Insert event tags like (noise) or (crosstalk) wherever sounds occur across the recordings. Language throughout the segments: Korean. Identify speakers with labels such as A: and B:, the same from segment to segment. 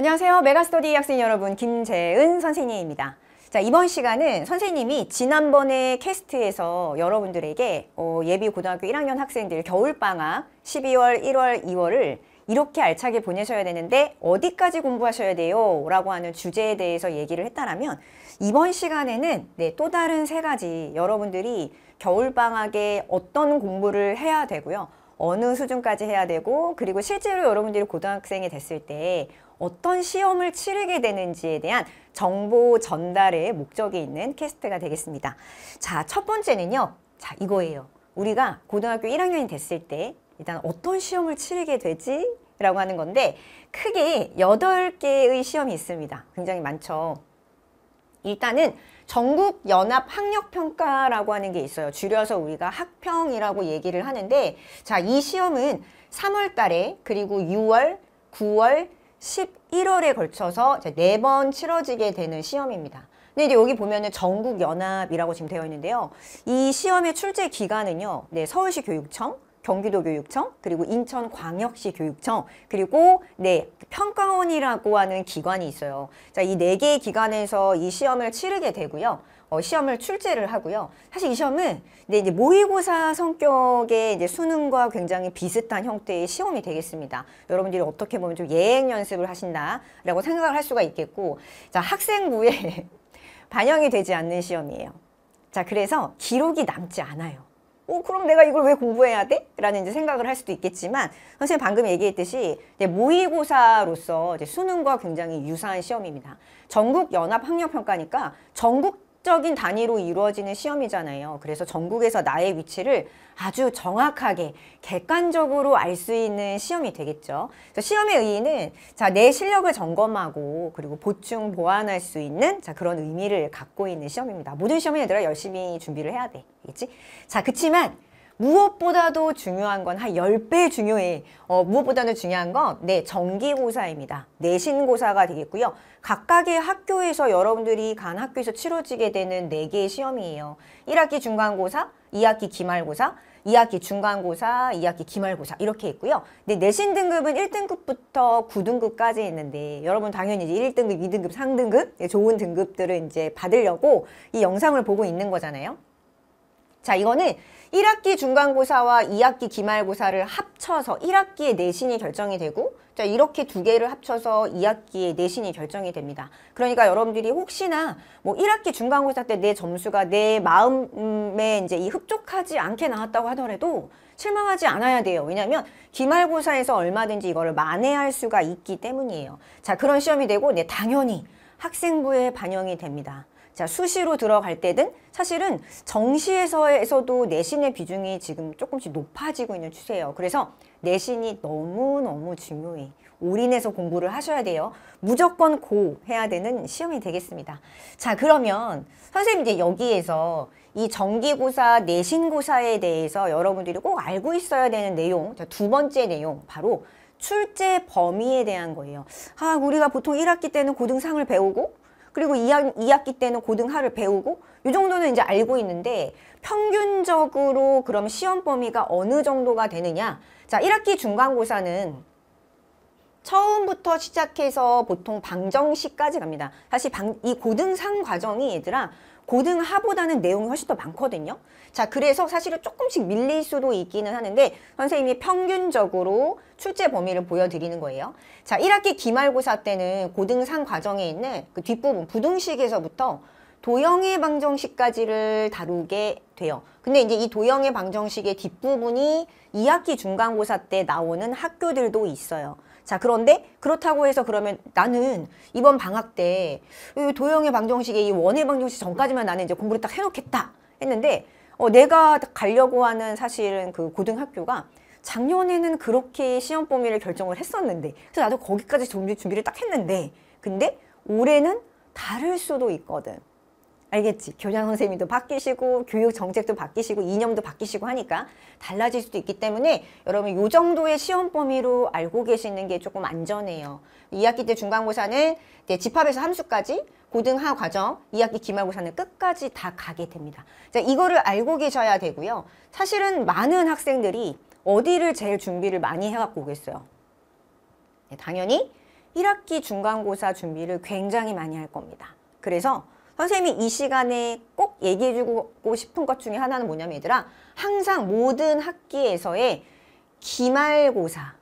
A: 안녕하세요. 메가스터디 학생 여러분 김재은 선생님입니다. 자 이번 시간은 선생님이 지난번에 캐스트에서 여러분들에게 어, 예비 고등학교 1학년 학생들 겨울방학 12월, 1월, 2월을 이렇게 알차게 보내셔야 되는데 어디까지 공부하셔야 돼요? 라고 하는 주제에 대해서 얘기를 했다면 이번 시간에는 네, 또 다른 세 가지 여러분들이 겨울방학에 어떤 공부를 해야 되고요. 어느 수준까지 해야 되고 그리고 실제로 여러분들이 고등학생이 됐을 때 어떤 시험을 치르게 되는지에 대한 정보 전달의 목적이 있는 캐스트가 되겠습니다. 자, 첫 번째는요. 자, 이거예요. 우리가 고등학교 1학년이 됐을 때 일단 어떤 시험을 치르게 되지? 라고 하는 건데 크게 8개의 시험이 있습니다. 굉장히 많죠. 일단은 전국 연합 학력 평가라고 하는 게 있어요. 줄여서 우리가 학평이라고 얘기를 하는데 자, 이 시험은 3월 달에 그리고 6월, 9월, 11월에 걸쳐서 네 번 치러지게 되는 시험입니다. 근데 여기 보면은 전국 연합이라고 지금 되어 있는데요. 이 시험의 출제 기간은요. 네, 서울시 교육청 경기도 교육청 그리고 인천광역시 교육청 그리고 네 평가원이라고 하는 기관이 있어요. 자이 네 개의 기관에서 이 시험을 치르게 되고요. 어, 시험을 출제를 하고요. 사실 이 시험은 네, 이제 모의고사 성격의 이제 수능과 굉장히 비슷한 형태의 시험이 되겠습니다. 여러분들이 어떻게 보면 좀 예행 연습을 하신다라고 생각을 할 수가 있겠고 자 학생부에 (laughs) 반영이 되지 않는 시험이에요. 자 그래서 기록이 남지 않아요. 어, 그럼 내가 이걸 왜 공부해야 돼? 라는 이제 생각을 할 수도 있겠지만 선생님 방금 얘기했듯이 모의고사로서 수능과 굉장히 유사한 시험입니다. 전국 연합 학력평가니까 전국 적인 단위로 이루어지는 시험이잖아요. 그래서 전국에서 나의 위치를 아주 정확하게 객관적으로 알 수 있는 시험이 되겠죠. 그래서 시험의 의의는 자, 내 실력을 점검하고 그리고 보충, 보완할 수 있는 자, 그런 의미를 갖고 있는 시험입니다. 모든 시험에 들어 라 열심히 준비를 해야 돼. 알겠지? 자, 그렇지만 무엇보다도 중요한 건 한 열 배 중요해. 어, 무엇보다도 중요한 건 네, 정기고사입니다. 내신고사가 되겠고요. 각각의 학교에서 여러분들이 간 학교에서 치러지게 되는 네개의 시험이에요. 1학기 중간고사, 2학기 기말고사, 2학기 중간고사, 2학기 기말고사 이렇게 있고요. 근데 내신 등급은 1등급부터 9등급까지 있는데 여러분 당연히 이제 1등급, 2등급, 3등급 좋은 등급들을 이제 받으려고 이 영상을 보고 있는 거잖아요. 자 이거는 1학기 중간고사와 2학기 기말고사를 합쳐서 1학기에 내신이 결정이 되고 자 이렇게 두 개를 합쳐서 2학기에 내신이 결정이 됩니다. 그러니까 여러분들이 혹시나 뭐 1학기 중간고사 때 내 점수가 내 마음에 이제 이 흡족하지 않게 나왔다고 하더라도 실망하지 않아야 돼요. 왜냐면 기말고사에서 얼마든지 이거를 만회할 수가 있기 때문이에요. 자 그런 시험이 되고 네 당연히 학생부에 반영이 됩니다. 자, 수시로 들어갈 때든 사실은 정시에서에서도 내신의 비중이 지금 조금씩 높아지고 있는 추세예요. 그래서 내신이 너무너무 중요해. 올인해서 공부를 하셔야 돼요. 무조건 고 해야 되는 시험이 되겠습니다. 자, 그러면 선생님 이제 여기에서 이 정기고사, 내신고사에 대해서 여러분들이 꼭 알고 있어야 되는 내용, 자, 두 번째 내용 바로 출제 범위에 대한 거예요. 아, 우리가 보통 1학기 때는 고등상을 배우고 그리고 2학, 2학기 때는 고등하를 배우고 이 정도는 이제 알고 있는데 평균적으로 그럼 시험 범위가 어느 정도가 되느냐 자 1학기 중간고사는 처음부터 시작해서 보통 방정식까지 갑니다. 사실 방, 이 고등상 과정이 얘들아 고등하보다는 내용이 훨씬 더 많거든요. 자, 그래서 사실은 조금씩 밀릴 수도 있기는 하는데 선생님이 평균적으로 출제 범위를 보여드리는 거예요. 자, 1학기 기말고사 때는 고등상 과정에 있는 그 뒷부분 부등식에서부터 도형의 방정식까지를 다루게 돼요. 근데 이제 이 도형의 방정식의 뒷부분이 2학기 중간고사 때 나오는 학교들도 있어요. 자 그런데 그렇다고 해서 그러면 나는 이번 방학 때 도형의 방정식에 이 원의 방정식 전까지만 나는 이제 공부를 딱 해놓겠다 했는데 어, 내가 가려고 하는 사실은 그 고등학교가 작년에는 그렇게 시험 범위를 결정을 했었는데 그래서 나도 거기까지 준비, 준비를 딱 했는데 근데 올해는 다를 수도 있거든 알겠지. 교장 선생님도 바뀌시고 교육 정책도 바뀌시고 이념도 바뀌시고 하니까 달라질 수도 있기 때문에 여러분 이 정도의 시험 범위로 알고 계시는 게 조금 안전해요. 2학기 때 중간고사는 집합에서 함수까지 고등하 과정 2학기 기말고사는 끝까지 다 가게 됩니다. 자, 이거를 알고 계셔야 되고요. 사실은 많은 학생들이 어디를 제일 준비를 많이 해갖고 오겠어요. 네, 당연히 1학기 중간고사 준비를 굉장히 많이 할 겁니다. 그래서 선생님이 이 시간에 꼭 얘기해주고 싶은 것 중에 하나는 뭐냐면 얘들아 항상 모든 학기에서의 기말고사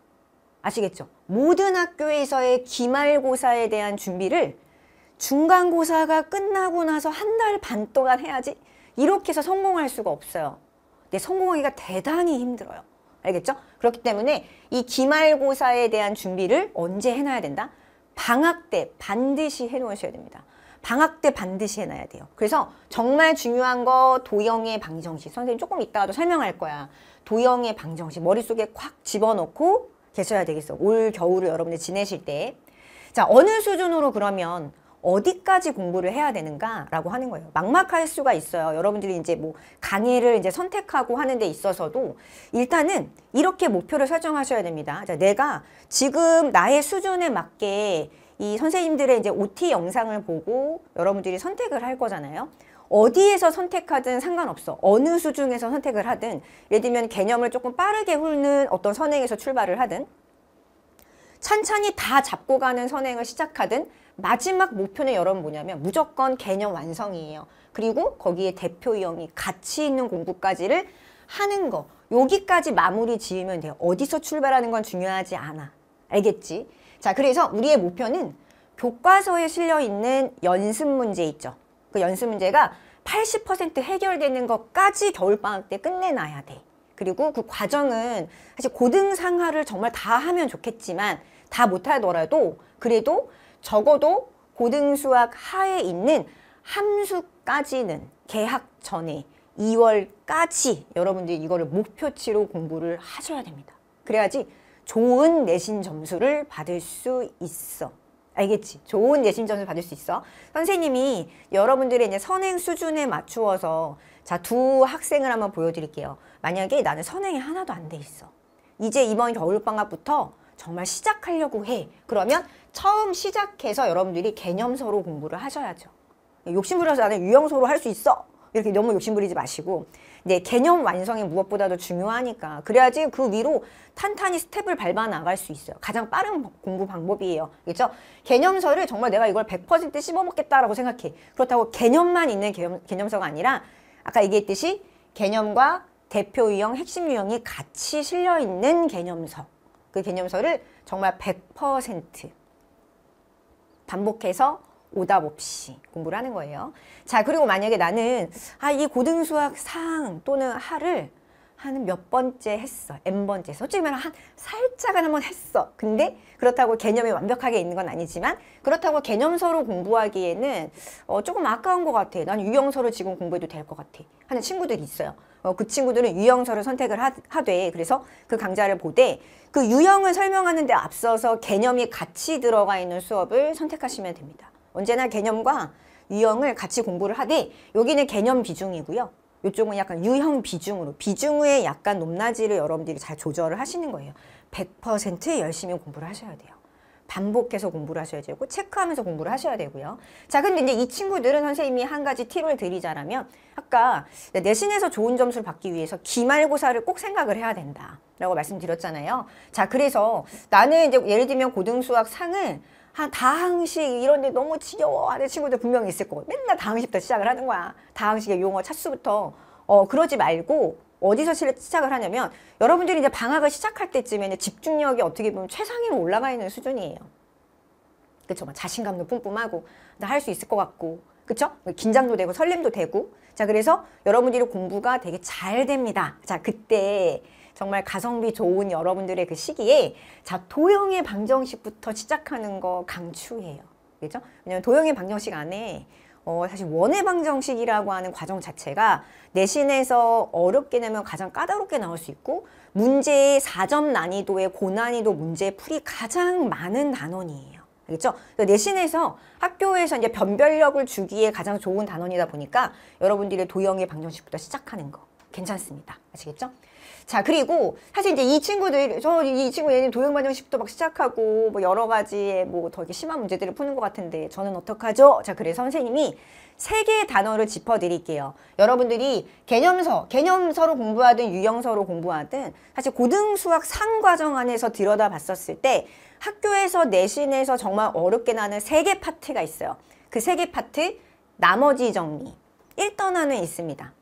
A: 아시겠죠? 모든 학교에서의 기말고사에 대한 준비를 중간고사가 끝나고 나서 한 달 반 동안 해야지 이렇게 해서 성공할 수가 없어요. 근데 성공하기가 대단히 힘들어요. 알겠죠? 그렇기 때문에 이 기말고사에 대한 준비를 언제 해놔야 된다? 방학 때 반드시 해놓으셔야 됩니다. 방학 때 반드시 해놔야 돼요. 그래서 정말 중요한 거 도형의 방정식. 선생님 조금 이따가도 설명할 거야. 도형의 방정식. 머릿속에 콱 집어넣고 계셔야 되겠어. 올 겨울을 여러분들 지내실 때. 자, 어느 수준으로 그러면 어디까지 공부를 해야 되는가라고 하는 거예요. 막막할 수가 있어요. 여러분들이 이제 뭐 강의를 이제 선택하고 하는 데 있어서도 일단은 이렇게 목표를 설정하셔야 됩니다. 자, 내가 지금 나의 수준에 맞게 이 선생님들의 이제 OT 영상을 보고 여러분들이 선택을 할 거잖아요. 어디에서 선택하든 상관없어. 어느 수중에서 선택을 하든 예를 들면 개념을 조금 빠르게 훑는 어떤 선행에서 출발을 하든 천천히다 잡고 가는 선행을 시작하든 마지막 목표는 여러분 뭐냐면 무조건 개념 완성이에요. 그리고 거기에 대표 이형이 가치 있는 공부까지를 하는 거 여기까지 마무리 지으면 돼요. 어디서 출발하는 건 중요하지 않아. 알겠지? 자, 그래서 우리의 목표는 교과서에 실려 있는 연습 문제 있죠. 그 연습 문제가 80% 해결되는 것까지 겨울방학 때 끝내놔야 돼. 그리고 그 과정은 사실 고등상하를 정말 다 하면 좋겠지만 다 못하더라도 그래도 적어도 고등수학 하에 있는 함수까지는 개학 전에 2월까지 여러분들이 이거를 목표치로 공부를 하셔야 됩니다. 그래야지 좋은 내신 점수를 받을 수 있어. 알겠지? 좋은 내신 점수를 받을 수 있어. 선생님이 여러분들의 이제 선행 수준에 맞추어서 자, 두 학생을 한번 보여드릴게요. 만약에 나는 선행이 하나도 안 돼 있어. 이제 이번 겨울방학부터 정말 시작하려고 해. 그러면 처음 시작해서 여러분들이 개념서로 공부를 하셔야죠. 욕심부려서 나는 유형서로 할 수 있어. 이렇게 너무 욕심부리지 마시고 네, 개념 완성이 무엇보다도 중요하니까 그래야지 그 위로 탄탄히 스텝을 밟아 나갈 수 있어요. 가장 빠른 공부 방법이에요. 그렇죠? 개념서를 정말 내가 이걸 100% 씹어먹겠다라고 생각해. 그렇다고 개념만 있는 개념, 개념서가 아니라 아까 얘기했듯이 개념과 대표 유형, 핵심 유형이 같이 실려있는 개념서. 그 개념서를 정말 100% 반복해서 오답 없이 공부를 하는 거예요. 자, 그리고 만약에 나는 아, 이 고등수학 상 또는 하를 하는 몇 번째 했어. n번째. 솔직히 말하면 한 살짝은 한번 했어. 근데 그렇다고 개념이 완벽하게 있는 건 아니지만 그렇다고 개념서로 공부하기에는 어, 조금 아까운 것 같아. 난 유형서로 지금 공부해도 될 것 같아. 하는 친구들이 있어요. 어, 그 친구들은 유형서를 선택을 하, 하되 그래서 그 강좌를 보되 그 유형을 설명하는 데 앞서서 개념이 같이 들어가 있는 수업을 선택하시면 됩니다. 언제나 개념과 유형을 같이 공부를 하되 여기는 개념 비중이고요. 이쪽은 약간 유형 비중으로 비중의 약간 높낮이를 여러분들이 잘 조절을 하시는 거예요. 100% 열심히 공부를 하셔야 돼요. 반복해서 공부를 하셔야 되고 체크하면서 공부를 하셔야 되고요. 자 근데 이제 이 친구들은 선생님이 한 가지 팁을 드리자면 라 아까 내신에서 좋은 점수를 받기 위해서 기말고사를 꼭 생각을 해야 된다. 라고 말씀드렸잖아요. 자 그래서 나는 이제 예를 들면 고등수학 상은 한 다항식 이런 데 너무 지겨워 하는 친구들 분명히 있을 거고 맨날 다항식부터 시작을 하는 거야. 다항식의 용어 차수부터 어 그러지 말고 어디서 시작을 하냐면 여러분들이 이제 방학을 시작할 때쯤에 집중력이 어떻게 보면 최상위로 올라가 있는 수준이에요. 그쵸? 막 자신감도 뿜뿜하고 나 할 수 있을 것 같고 그쵸? 뭐 긴장도 되고 설렘도 되고 자 그래서 여러분들이 공부가 되게 잘 됩니다. 자 그때 정말 가성비 좋은 여러분들의 그 시기에 자 도형의 방정식부터 시작하는 거 강추해요. 그죠? 왜냐면 도형의 방정식 안에 어, 사실 원의 방정식이라고 하는 과정 자체가 내신에서 어렵게 내면 가장 까다롭게 나올 수 있고 문제의 4점 난이도의 고난이도 문제 풀이 가장 많은 단원이에요. 알겠죠? 그러니까 내신에서 학교에서 이제 변별력을 주기에 가장 좋은 단원이다 보니까 여러분들의 도형의 방정식부터 시작하는 거 괜찮습니다. 아시겠죠? 자, 그리고 사실 이제 이 친구들, 저 이 친구 얘는 도형반영식부터막 시작하고 뭐 여러 가지의 뭐더 심한 문제들을 푸는 것 같은데 저는 어떡하죠? 자, 그래서 선생님이 세 개의 단어를 짚어드릴게요. 여러분들이 개념서, 개념서로 공부하든 유형서로 공부하든 사실 고등수학 상과정 안에서 들여다봤었을 때 학교에서 내신에서 정말 어렵게 나는 세 개 파트가 있어요. 그 세 개 파트 나머지 정리, 일단원는 있습니다.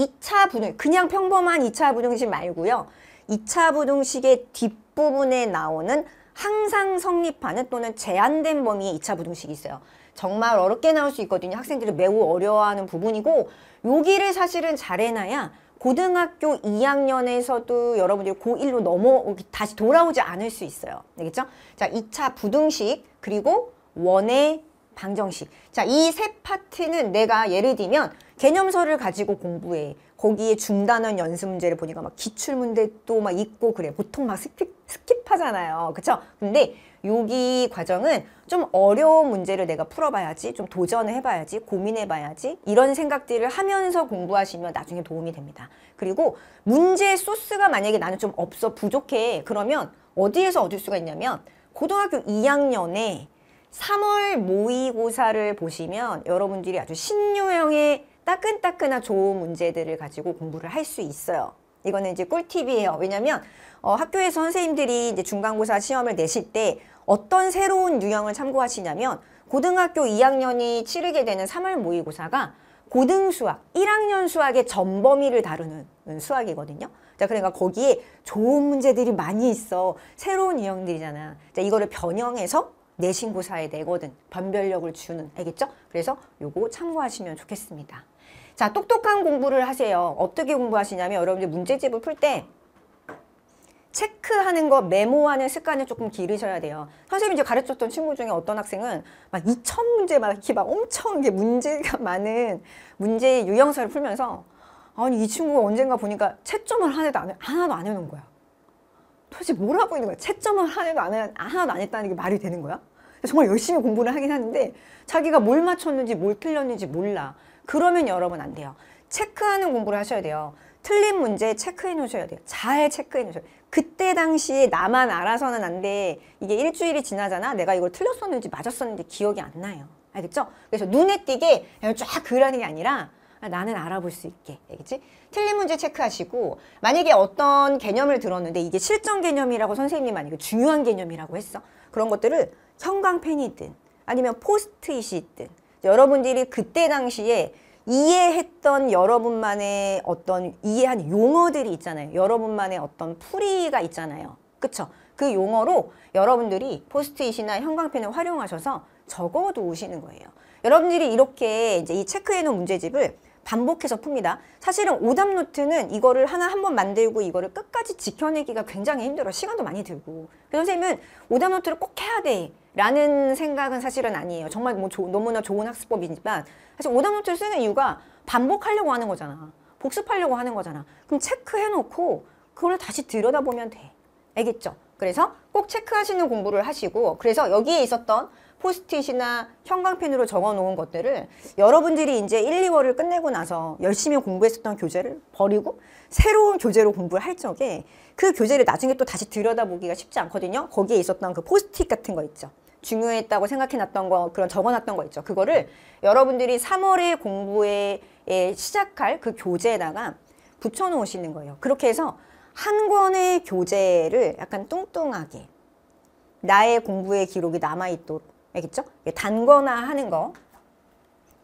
A: 2차 분홍, 그냥 평범한 2차 분홍식 말고요. 2차 부등식의 뒷부분에 나오는 항상 성립하는 또는 제한된 범위의 2차 부등식이 있어요. 정말 어렵게 나올 수 있거든요. 학생들이 매우 어려워하는 부분이고 여기를 사실은 잘해놔야 고등학교 2학년에서도 여러분들이 고1로 넘어 오기 다시 돌아오지 않을 수 있어요. 알겠죠? 자, 2차 부등식 그리고 원의 방정식. 자, 이 세 파트는 내가 예를 들면 개념서를 가지고 공부해. 거기에 중단원 연습 문제를 보니까 막 기출문제 도막 있고 그래. 보통 막 스킵, 스킵하잖아요. 그쵸? 근데 여기 과정은 좀 어려운 문제를 내가 풀어봐야지, 좀 도전을 해봐야지, 고민해봐야지 이런 생각들을 하면서 공부하시면 나중에 도움이 됩니다. 그리고 문제의 소스가 만약에 나는 좀 없어, 부족해. 그러면 어디에서 얻을 수가 있냐면 고등학교 2학년에 3월 모의고사를 보시면 여러분들이 아주 신유형의 따끈따끈한 좋은 문제들을 가지고 공부를 할 수 있어요. 이거는 이제 꿀팁이에요. 왜냐면 어, 학교에서 선생님들이 이제 중간고사 시험을 내실 때 어떤 새로운 유형을 참고하시냐면 고등학교 2학년이 치르게 되는 3월 모의고사가 고등수학, 1학년 수학의 전범위를 다루는 수학이거든요. 자, 그러니까 거기에 좋은 문제들이 많이 있어. 새로운 유형들이잖아. 자, 이거를 변형해서 내신고사에 내거든 변별력을 주는 알겠죠? 그래서 요거 참고하시면 좋겠습니다. 자 똑똑한 공부를 하세요. 어떻게 공부하시냐면 여러분들 문제집을 풀 때 체크하는 거 메모하는 습관을 조금 기르셔야 돼요. 선생님이 이제 가르쳤던 친구 중에 어떤 학생은 막 2천 문제 막 이렇게 막 엄청 이게 문제가 (laughs) 많은 문제의 유형서를 풀면서 아니 이 친구가 언젠가 보니까 채점을 하나도 안, 해, 하나도 안 해놓은 거야. 도대체 뭘 하고 있는 거야? 채점을 하나도 안, 해, 하나도 안 했다는 게 말이 되는 거야? 정말 열심히 공부를 하긴 하는데 자기가 뭘 맞췄는지 뭘 틀렸는지 몰라. 그러면 여러분 안 돼요. 체크하는 공부를 하셔야 돼요. 틀린 문제 체크해 놓으셔야 돼요. 잘 체크해 놓으셔야 돼요. 그때 당시에 나만 알아서는 안 돼. 이게 일주일이 지나잖아. 내가 이걸 틀렸었는지 맞았었는지 기억이 안 나요. 알겠죠? 그래서 눈에 띄게 그냥 쫙 그라는 게 아니라 아, 나는 알아볼 수 있게 알겠지? 예, 틀린 문제 체크하시고 만약에 어떤 개념을 들었는데 이게 실전 개념이라고 선생님이 만약에 중요한 개념이라고 했어 그런 것들을 형광펜이든 아니면 포스트잇이든 여러분들이 그때 당시에 이해했던 여러분만의 어떤 이해한 용어들이 있잖아요 여러분만의 어떤 풀이가 있잖아요 그쵸? 그 용어로 여러분들이 포스트잇이나 형광펜을 활용하셔서 적어 놓으시는 거예요. 여러분들이 이렇게 이제 이 체크해 놓은 문제집을 반복해서 풉니다. 사실은 오답 노트는 이거를 하나 한번 만들고 이거를 끝까지 지켜내기가 굉장히 힘들어. 시간도 많이 들고. 그래서 선생님은 오답 노트를 꼭 해야 돼. 라는 생각은 사실은 아니에요. 정말 뭐 조, 너무나 좋은 학습법이지만 사실 오답 노트를 쓰는 이유가 반복하려고 하는 거잖아. 복습하려고 하는 거잖아. 그럼 체크해놓고 그걸 다시 들여다보면 돼. 알겠죠? 그래서 꼭 체크하시는 공부를 하시고 그래서 여기에 있었던 포스트잇이나 형광펜으로 적어 놓은 것들을 여러분들이 이제 1, 2월을 끝내고 나서 열심히 공부했었던 교재를 버리고 새로운 교재로 공부를 할 적에 그 교재를 나중에 또 다시 들여다보기가 쉽지 않거든요. 거기에 있었던 그 포스트잇 같은 거 있죠. 중요했다고 생각해놨던 거 그런 적어놨던 거 있죠. 그거를 여러분들이 3월에 공부에 시작할 그 교재에다가 붙여놓으시는 거예요. 그렇게 해서 한 권의 교재를 약간 뚱뚱하게 나의 공부의 기록이 남아있도록 알겠죠? 단거나 하는 거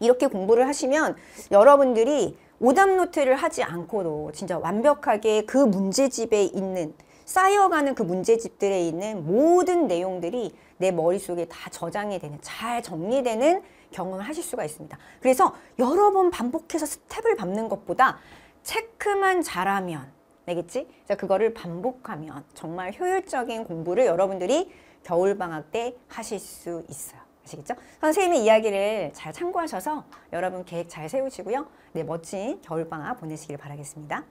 A: 이렇게 공부를 하시면 여러분들이 오답 노트를 하지 않고도 진짜 완벽하게 그 문제집에 있는 쌓여가는 그 문제집들에 있는 모든 내용들이 내 머릿속에 다 저장이 되는 잘 정리되는 경험을 하실 수가 있습니다. 그래서 여러 번 반복해서 스텝을 밟는 것보다 체크만 잘하면 되겠지? 그거를 반복하면 정말 효율적인 공부를 여러분들이 겨울방학 때 하실 수 있어요. 아시겠죠? 선생님의 이야기를 잘 참고하셔서 여러분 계획 잘 세우시고요. 네, 멋진 겨울방학 보내시길 바라겠습니다.